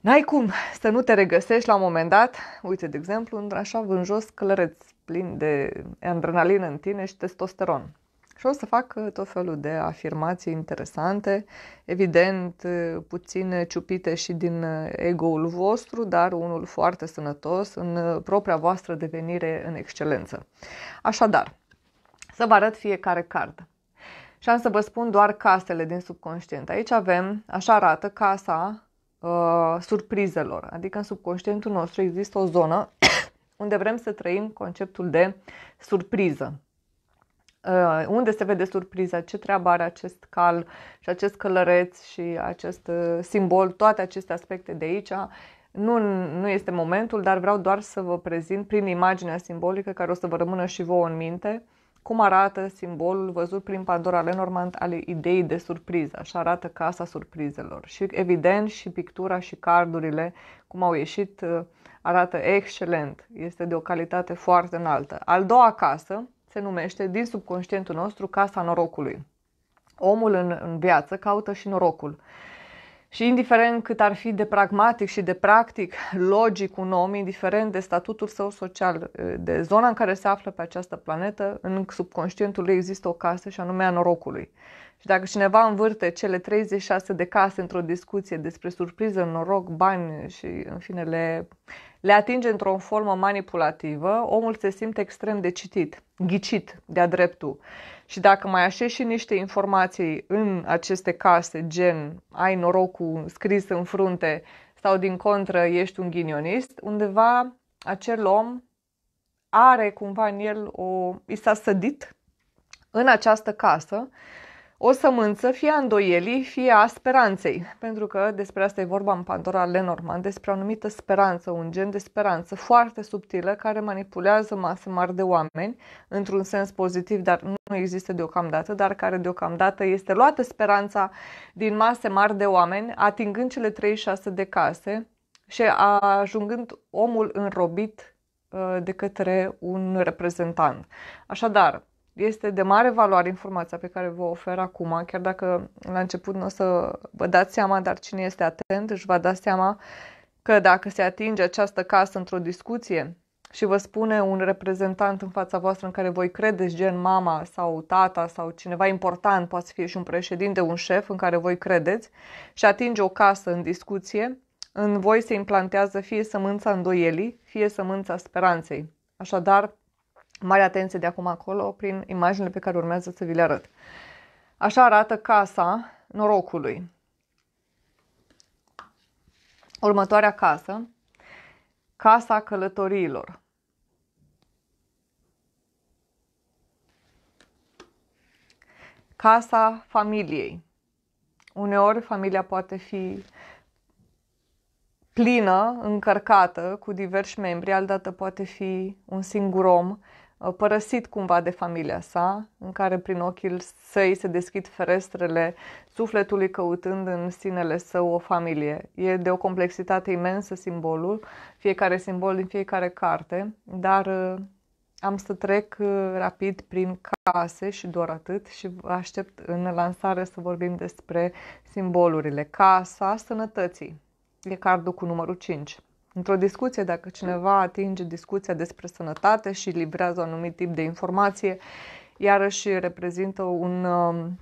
N-ai cum să nu te regăsești la un moment dat, uite, de exemplu, așa în jos călăreț plin de adrenalină în tine și testosteron. Și o să fac uh, tot felul de afirmații interesante, evident uh, puțin ciupite și din uh, ego-ul vostru, dar unul foarte sănătos în propria voastră devenire în excelență. Așadar, să vă arăt fiecare card. Și am să vă spun doar casele din subconștient. Aici avem, așa arată, casa uh, surprizelor. Adică în subconștientul nostru există o zonă unde vrem să trăim conceptul de surpriză. Uh, unde se vede surpriza, ce treabă are acest cal și acest călăreț și acest uh, simbol, toate aceste aspecte de aici. Nu, nu este momentul, dar vreau doar să vă prezint prin imaginea simbolică care o să vă rămână și vouă în minte cum arată simbolul văzut prin Pandora Lenormand ale ideii de surpriză. Așa arată casa surprizelor. Și evident și pictura și cardurile, cum au ieșit uh, arată excelent, este de o calitate foarte înaltă. Al doua casă se numește din subconștientul nostru casa norocului. Omul în, în viață caută și norocul. Și indiferent cât ar fi de pragmatic și de practic, logic un om, indiferent de statutul său social, de zona în care se află pe această planetă, în subconștientul lui există o casă și anume a norocului. Și dacă cineva învârte cele 36 de case într-o discuție despre surpriză, noroc, bani și în fine le le atinge într-o formă manipulativă, omul se simte extrem de citit, ghicit de-a dreptul. Și dacă mai așezi și niște informații în aceste case, gen ai norocul scris în frunte sau din contră ești un ghinionist, undeva acel om are cumva în el o... i s-a sădit în această casă o sămânță fie a îndoielii, fie a speranței, pentru că despre asta e vorba în Pandora Lenormand, despre o anumită speranță, un gen de speranță foarte subtilă care manipulează mase mari de oameni într-un sens pozitiv, dar nu există deocamdată, dar care deocamdată este luată speranța din mase mari de oameni, atingând cele 36 de case și ajungând omul înrobit uh, de către un reprezentant. Așadar, este de mare valoare informația pe care vă ofer acum, chiar dacă la început nu o să vă dați seama, dar cine este atent își va da seama că dacă se atinge această casă într-o discuție și vă spune un reprezentant în fața voastră în care voi credeți, gen mama sau tata sau cineva important, poate fi și un președinte, un șef în care voi credeți, și atinge o casă în discuție, în voi se implantează fie sămânța îndoielii, fie sămânța speranței. Așadar, mare atenție de acum acolo prin imaginile pe care urmează să vi le arăt. Așa arată casa norocului. Următoarea casă, casa călătorilor. Casa familiei. Uneori familia poate fi plină, încărcată cu diversi membri, altădată poate fi un singur om părăsit cumva de familia sa, în care prin ochii săi se deschid ferestrele sufletului căutând în sinele său o familie. E de o complexitate imensă simbolul, fiecare simbol din fiecare carte, dar uh, am să trec uh, rapid prin case și doar atât și vă aștept în lansare să vorbim despre simbolurile. Casa sănătății e cardul cu numărul 5 într-o discuție, dacă cineva atinge discuția despre sănătate și livrează un anumit tip de informație, iarăși reprezintă un, um,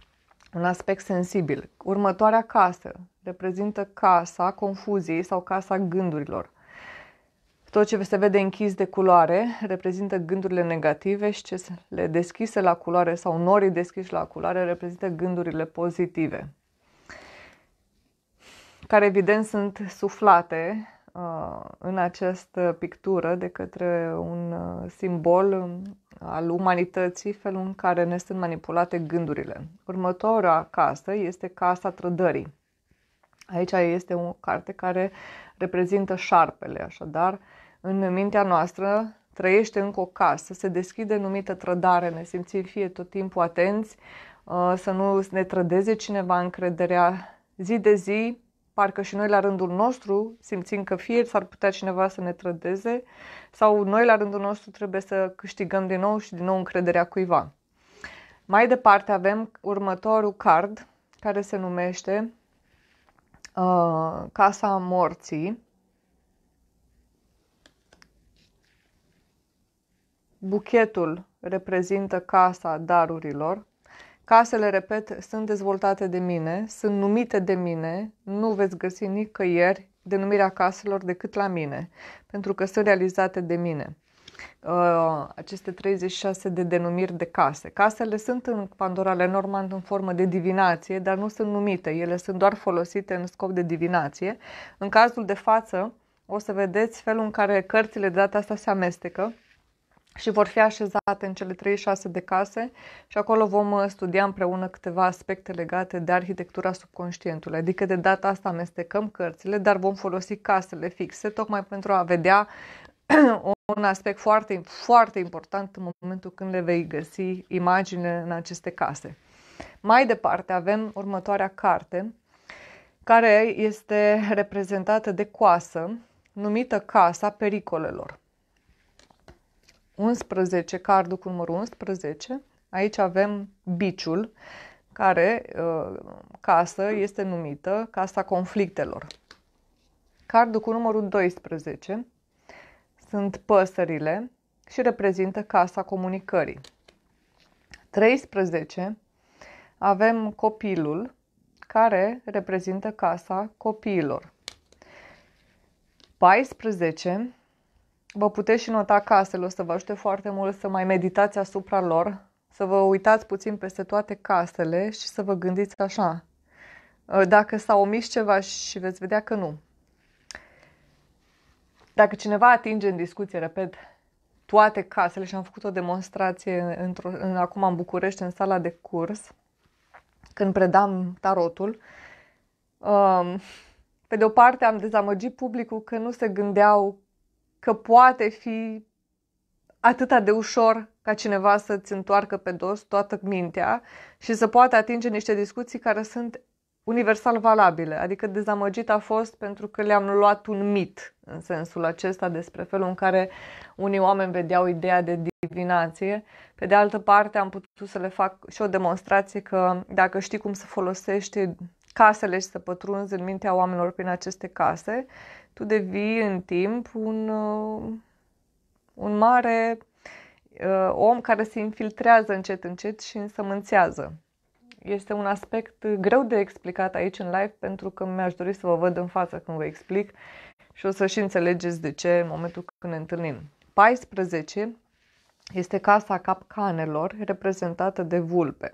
un aspect sensibil. Următoarea casă reprezintă casa confuziei sau casa gândurilor. Tot ce se vede închis de culoare reprezintă gândurile negative și ce le deschise la culoare sau norii deschiși la culoare reprezintă gândurile pozitive, care evident sunt suflate în această pictură de către un simbol um, al umanității, felul în care ne sunt manipulate gândurile. Următoarea casă este Casa Trădării. Aici este o carte care reprezintă șarpele, așadar, în mintea noastră trăiește încă o casă, se deschide numită trădare, ne simțim fie tot timpul atenți, să nu ne trădeze cineva încrederea. Zi de zi parcă și noi la rândul nostru simțim că fie s-ar putea cineva să ne trădeze sau noi la rândul nostru trebuie să câștigăm din nou și din nou încrederea cuiva. Mai departe avem următorul card care se numește uh, Casa Morții. Buchetul reprezintă casa darurilor, Casele, repet, sunt dezvoltate de mine, sunt numite de mine, nu veți găsi nicăieri denumirea caselor decât la mine, pentru că sunt realizate de mine. Uh, aceste 36 de denumiri de case. Casele sunt în Pandora Lenormand în formă de divinație, dar nu sunt numite, ele sunt doar folosite în scop de divinație. În cazul de față, o să vedeți felul în care cărțile de data asta se amestecă și vor fi așezate în cele 36 de case și acolo vom uh, studia împreună câteva aspecte legate de arhitectura subconștientului. Adică de data asta amestecăm cărțile, dar vom folosi casele fixe tocmai pentru a vedea un aspect foarte, foarte important în momentul când le vei găsi imagine în aceste case. Mai departe avem următoarea carte care este reprezentată de coasă numită Casa Pericolelor. 11, cardul cu numărul 11, aici avem biciul, care uh, casă este numită Casa Conflictelor. Cardul cu numărul 12 sunt păsările și reprezintă Casa Comunicării. 13 avem copilul, care reprezintă Casa Copiilor. 14 vă puteți și nota casele, o să vă ajute foarte mult să mai meditați asupra lor, să vă uitați puțin peste toate casele și să vă gândiți așa. Uh, dacă s-a omis ceva și veți vedea că nu. Dacă cineva atinge în discuție, repet, toate casele și am făcut o demonstrație într-o, în, acum în București, în sala de curs, când predam tarotul, um, pe de o parte am dezamăgit publicul că nu se gândeau că poate fi atât de ușor ca cineva să-ți întoarcă pe dos toată mintea și să poată atinge niște discuții care sunt universal valabile. Adică dezamăgit a fost pentru că le-am luat un mit în sensul acesta despre felul în care unii oameni vedeau ideea de divinație. Pe de altă parte am putut să le fac și o demonstrație că dacă știi cum să folosești casele și să pătrunzi în mintea oamenilor prin aceste case, uh, tu devii în timp un, uh, un mare uh, om care se infiltrează încet, încet și însămânțează. Este un aspect greu de explicat aici în live pentru că mi-aș dori să vă văd în față când vă explic și o să și înțelegeți de ce în momentul când ne întâlnim. 14 este casa capcanelor reprezentată de vulpe.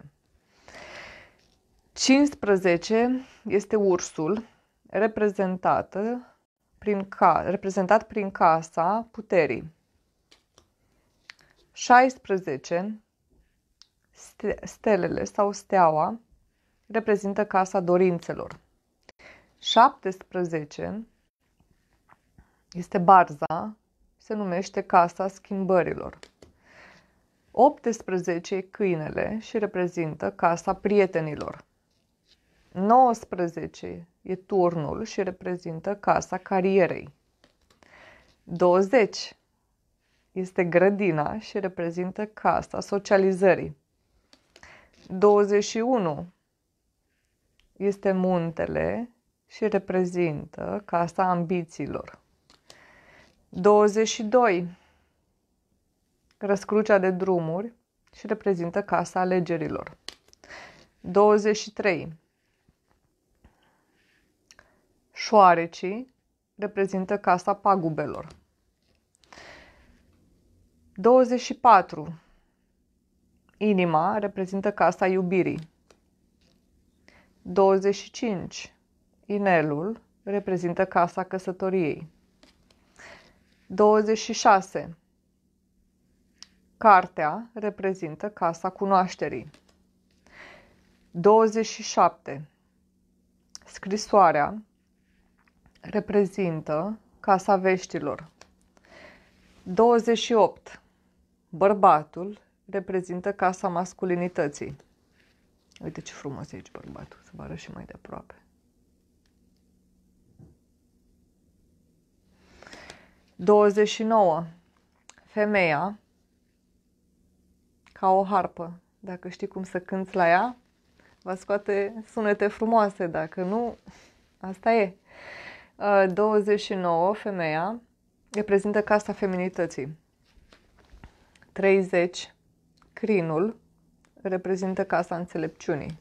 15 este ursul reprezentată prin ca, reprezentat prin casa puterii. 16. Stelele sau steaua reprezintă casa dorințelor. 17 este barza, se numește casa schimbărilor. 18 câinele și reprezintă casa prietenilor. 19 e turnul și reprezintă casa carierei. 20 este grădina și reprezintă casa socializării. 21 este muntele și reprezintă casa ambițiilor. 22 răscrucea de drumuri și reprezintă casa alegerilor. 23 Șoarecii reprezintă casa pagubelor. 24. Inima reprezintă casa iubirii. 25. Inelul reprezintă casa căsătoriei. 26. Cartea reprezintă casa cunoașterii. 27. Scrisoarea reprezintă Casa Veștilor. 28. Bărbatul reprezintă Casa Masculinității. Uite ce frumos e aici bărbatul, să vă arăt și mai de aproape. 29. Femeia ca o harpă. Dacă știi cum să cânți la ea, va scoate sunete frumoase. Dacă nu, asta e. 29, uh, femeia, reprezintă casta feminității. 30, crinul, reprezintă casa înțelepciunii.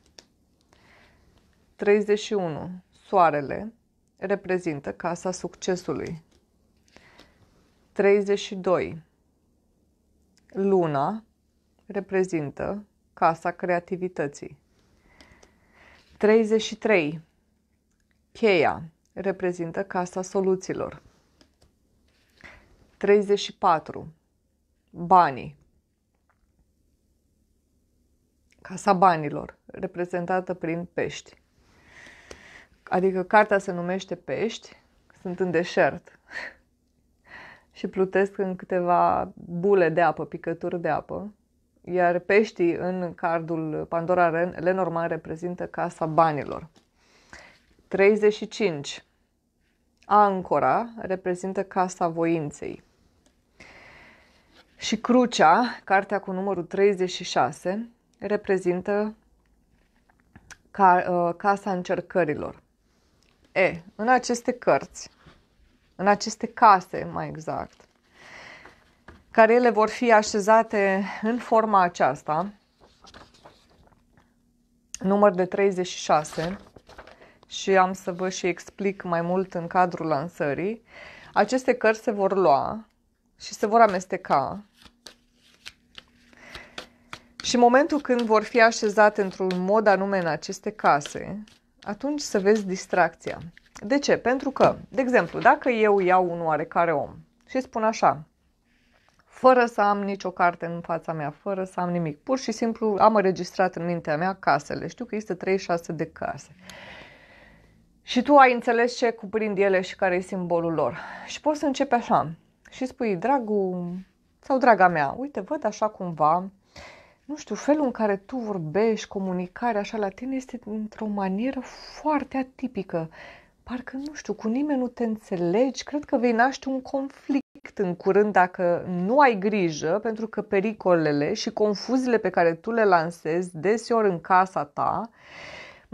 31. Soarele reprezintă casa succesului. 32. Luna reprezintă casa creativității. 33. Cheia reprezintă casa soluțiilor. 34. Banii. Casa banilor, reprezentată prin pești. Adică cartea se numește Pești, sunt în deșert și plutesc în câteva bule de apă, picături de apă, iar peștii în cardul Pandora Lenormand reprezintă casa banilor. 35. Ancora reprezintă casa voinței. Și Crucea, cartea cu numărul 36, reprezintă ca, uh, casa încercărilor. E, în aceste cărți, în aceste case mai exact, care ele vor fi așezate în forma aceasta, număr de 36, și am să vă și explic mai mult în cadrul lansării, aceste cărți se vor lua și se vor amesteca. Și în momentul când vor fi așezate într-un mod anume în aceste case, atunci să vezi distracția. De ce? Pentru că, de exemplu, dacă eu iau un oarecare om și spun așa, fără să am nicio carte în fața mea, fără să am nimic, pur și simplu am înregistrat în mintea mea casele. Știu că există 36 de case. Și tu ai înțeles ce cuprind ele și care e simbolul lor. Și poți să începi așa și spui, dragul sau draga mea, uite, văd așa cumva, nu știu, felul în care tu vorbești, comunicarea așa la tine este într-o manieră foarte atipică. Parcă, nu știu, cu nimeni nu te înțelegi, cred că vei naște un conflict în curând dacă nu ai grijă, pentru că pericolele și confuziile pe care tu le lansezi deseori în casa ta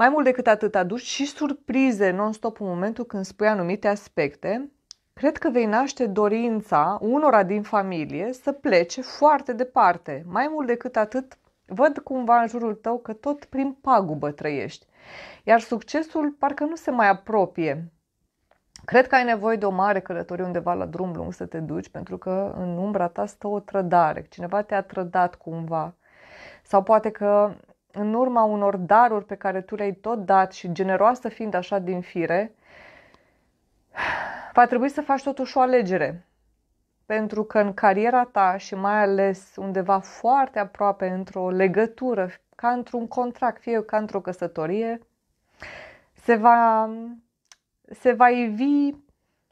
mai mult decât atât, aduci și surprize non-stop în momentul când spui anumite aspecte. Cred că vei naște dorința unora din familie să plece foarte departe. Mai mult decât atât, văd cumva în jurul tău că tot prin pagubă trăiești. Iar succesul parcă nu se mai apropie. Cred că ai nevoie de o mare călătorie undeva la drum lung să te duci, pentru că în umbra ta stă o trădare. Cineva te-a trădat cumva. Sau poate că în urma unor daruri pe care tu le-ai tot dat și generoasă fiind așa din fire, va trebui să faci totuși o alegere. Pentru că în cariera ta și mai ales undeva foarte aproape într-o legătură, ca într-un contract, fie ca într-o căsătorie, se va, se va ivi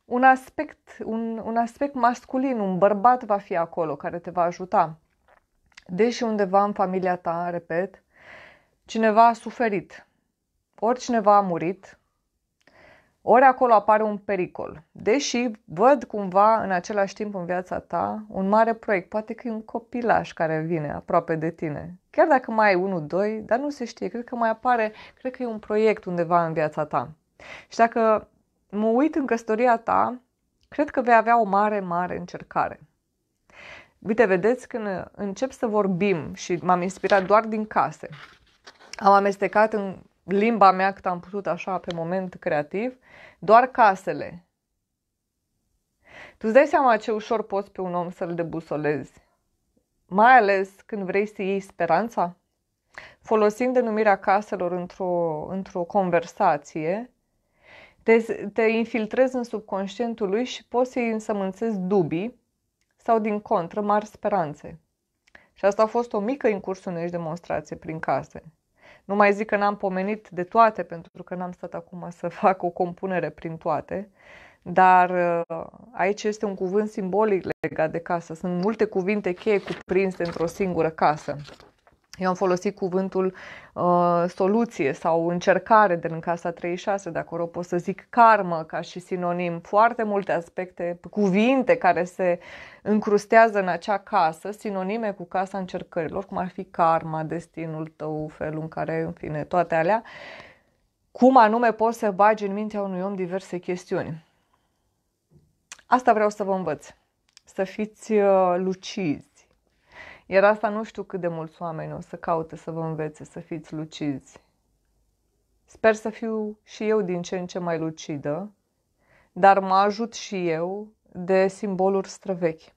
un aspect, un, un aspect masculin, un bărbat va fi acolo care te va ajuta. Deși undeva în familia ta, repet, cineva a suferit, ori cineva a murit, ori acolo apare un pericol. Deși văd cumva în același timp în viața ta un mare proiect, poate că e un copilaș care vine aproape de tine. Chiar dacă mai ai unul, doi, dar nu se știe, cred că mai apare, cred că e un proiect undeva în viața ta. Și dacă mă uit în căsătoria ta, cred că vei avea o mare, mare încercare. Uite, vedeți, când încep să vorbim și m-am inspirat doar din case, am amestecat în limba mea cât am putut așa pe moment creativ, doar casele. Tu îți dai seama ce ușor poți pe un om să-l debusolezi, mai ales când vrei să iei speranța? Folosind denumirea caselor într-o, într-o conversație, te, te infiltrezi în subconștientul lui și poți să-i însămânțezi dubii sau, din contră, mari speranțe. Și asta a fost o mică incursiune și demonstrație prin case. Nu mai zic că n-am pomenit de toate, pentru că n-am stat acum să fac o compunere prin toate, dar uh, aici este un cuvânt simbolic legat de casă. Sunt multe cuvinte cheie cuprinse într-o singură casă. Eu am folosit cuvântul uh, soluție sau încercare de în casa 36, de acolo pot să zic karmă ca și sinonim. Foarte multe aspecte, cuvinte care se încrustează în acea casă, sinonime cu casa încercărilor, cum ar fi karma, destinul tău, felul în care, în fine, toate alea. Cum anume poți să bagi în mintea unui om diverse chestiuni. Asta vreau să vă învăț. Să fiți uh, lucizi iar asta nu știu cât de mulți oameni o să caute să vă învețe să fiți lucizi. Sper să fiu și eu din ce în ce mai lucidă, dar mă ajut și eu de simboluri străvechi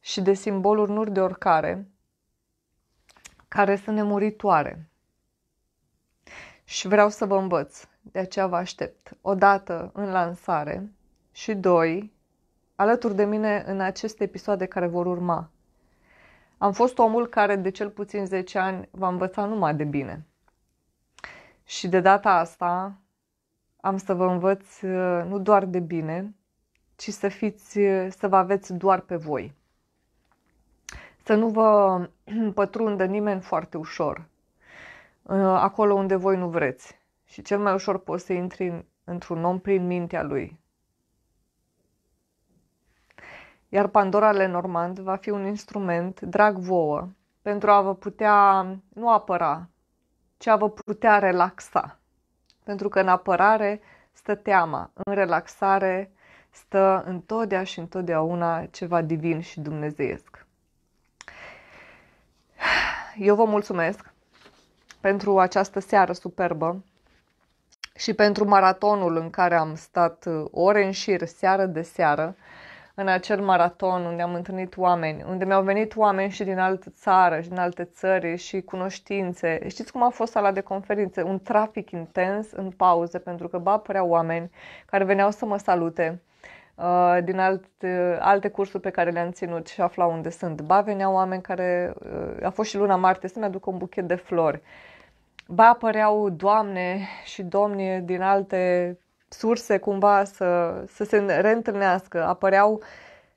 și de simboluri nu de oricare, care sunt nemuritoare. Și vreau să vă învăț, de aceea vă aștept. O dată în lansare și doi, alături de mine în aceste episoade care vor urma, am fost omul care de cel puțin 10 ani v-a învățat numai de bine. Și de data asta am să vă învăț uh, nu doar de bine, ci să, fiți, uh, să vă aveți doar pe voi. Să nu vă pătrundă nimeni foarte ușor, uh, acolo unde voi nu vreți. Și cel mai ușor poți să intri într-un om prin mintea lui, iar Pandora Lenormand va fi un instrument drag vouă pentru a vă putea nu apăra, ci a vă putea relaxa. Pentru că în apărare stă teama, în relaxare stă întotdeauna și întotdeauna ceva divin și dumnezeiesc. Eu vă mulțumesc pentru această seară superbă și pentru maratonul în care am stat ore în șir, seară de seară în acel maraton unde am întâlnit oameni, unde mi-au venit oameni și din altă țară și din alte țări și cunoștințe. Știți cum a fost sala de conferințe? Un trafic intens în pauze, pentru că ba apăreau oameni care veneau să mă salute uh, din alte alte cursuri pe care le-am ținut și aflau unde sunt. Ba veneau oameni care, uh, a fost și luna martie, să-mi aducă un buchet de flori. Ba apăreau doamne și domni din alte surse cumva să, să se reîntâlnească. Apăreau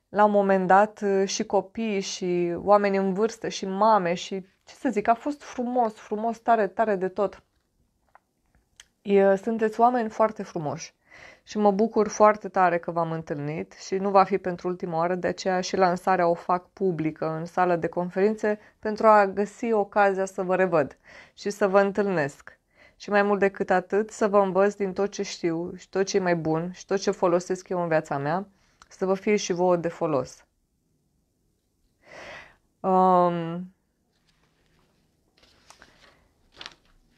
la un moment dat și copii și oameni în vârstă și mame și ce să zic, a fost frumos, frumos, tare, tare de tot. Sunteți oameni foarte frumoși și mă bucur foarte tare că v-am întâlnit și nu va fi pentru ultima oară, de aceea și lansarea o fac publică în sală de conferințe pentru a găsi ocazia să vă revăd și să vă întâlnesc și mai mult decât atât să vă învăț din tot ce știu și tot ce e mai bun și tot ce folosesc eu în viața mea, să vă fie și vouă de folos. Um,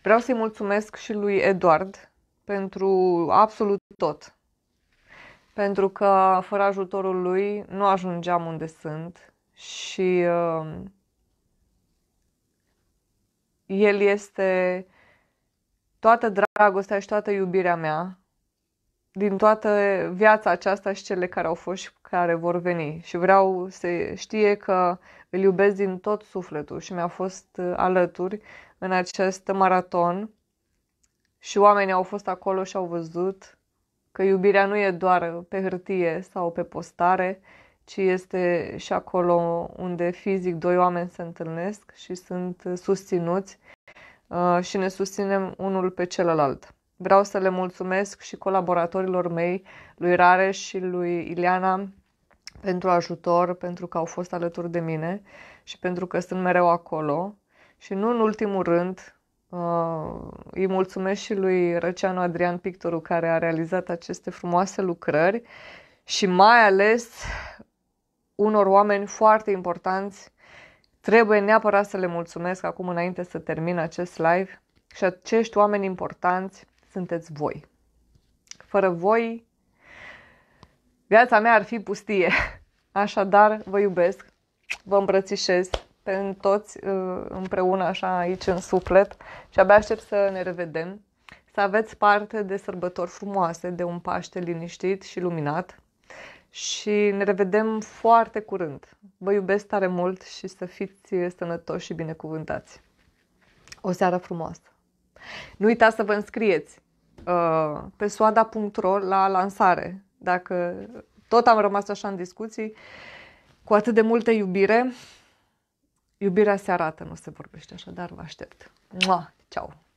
vreau să-i mulțumesc și lui Eduard pentru absolut tot. Pentru că fără ajutorul lui nu ajungeam unde sunt și uh, el este toată dragostea și toată iubirea mea din toată viața aceasta și cele care au fost și care vor veni. Și vreau să știe că îl iubesc din tot sufletul și mi-a fost uh, alături în acest maraton și oamenii au fost acolo și au văzut că iubirea nu e doar pe hârtie sau pe postare, ci este și acolo unde fizic doi oameni se întâlnesc și sunt uh, susținuți Uh, și ne susținem unul pe celălalt. Vreau să le mulțumesc și colaboratorilor mei, lui Rare și lui Ileana, pentru ajutor, pentru că au fost alături de mine și pentru că sunt mereu acolo. Și nu în ultimul rând, uh, îi mulțumesc și lui Răceanu Adrian Pictoru care a realizat aceste frumoase lucrări și mai ales unor oameni foarte importanți Trebuie neapărat să le mulțumesc acum înainte să termin acest live și acești oameni importanți sunteți voi. Fără voi, viața mea ar fi pustie. Așadar, vă iubesc, vă îmbrățișez pe toți uh, împreună așa aici în suflet și abia aștept să ne revedem. Să aveți parte de sărbători frumoase, de un Paște liniștit și luminat și ne revedem foarte curând. Vă iubesc tare mult și să fiți sănătoși și binecuvântați. O seară frumoasă! Nu uitați să vă înscrieți uh, pe soada.ro la lansare. Dacă tot am rămas așa în discuții, cu atât de multă iubire, iubirea se arată, nu se vorbește așa, dar vă aștept. Mua! Ceau!